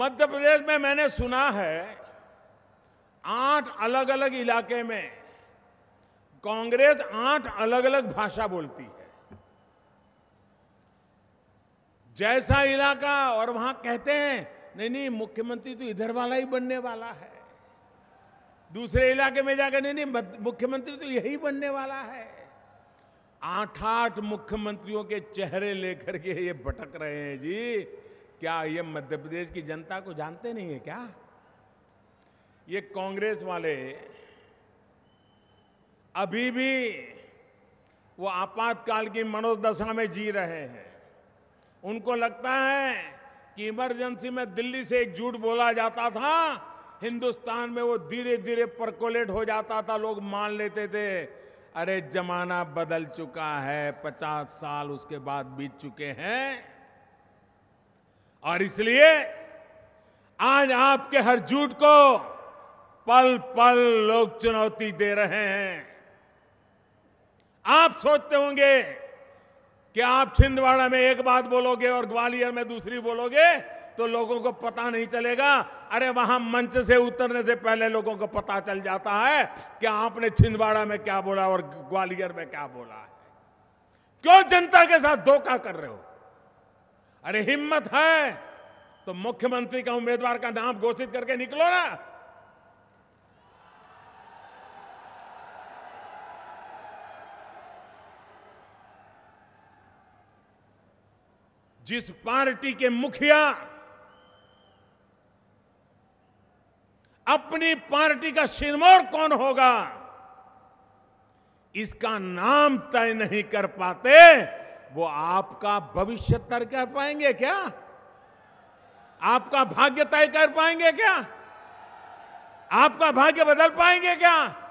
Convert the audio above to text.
मध्य प्रदेश में मैंने सुना है आठ अलग अलग इलाके में कांग्रेस आठ अलग अलग भाषा बोलती है जैसा इलाका और वहां कहते हैं नहीं नहीं मुख्यमंत्री तो इधर वाला ही बनने वाला है दूसरे इलाके में जाकर नहीं नहीं मुख्यमंत्री तो यही बनने वाला है आठ आठ मुख्यमंत्रियों के चेहरे लेकर के ये भटक रहे हैं जी क्या ये मध्य प्रदेश की जनता को जानते नहीं है क्या ये कांग्रेस वाले अभी भी वो आपातकाल की मनोदशा में जी रहे हैं उनको लगता है कि इमरजेंसी में दिल्ली से एक झूठ बोला जाता था हिंदुस्तान में वो धीरे धीरे परकोलेट हो जाता था लोग मान लेते थे अरे जमाना बदल चुका है पचास साल उसके बाद बीत चुके हैं और इसलिए आज आपके हर झूठ को पल पल लोग चुनौती दे रहे हैं आप सोचते होंगे कि आप छिंदवाड़ा में एक बात बोलोगे और ग्वालियर में दूसरी बोलोगे तो लोगों को पता नहीं चलेगा अरे वहां मंच से उतरने से पहले लोगों को पता चल जाता है कि आपने छिंदवाड़ा में क्या बोला और ग्वालियर में क्या बोला है क्यों जनता के साथ धोखा कर रहे हो अरे हिम्मत है तो मुख्यमंत्री का उम्मीदवार का नाम घोषित करके निकलो ना जिस पार्टी के मुखिया अपनी पार्टी का सिरमौर कौन होगा इसका नाम तय नहीं कर पाते वो आपका भविष्य तय कर पाएंगे क्या आपका भाग्य तय कर पाएंगे क्या आपका भाग्य बदल पाएंगे क्या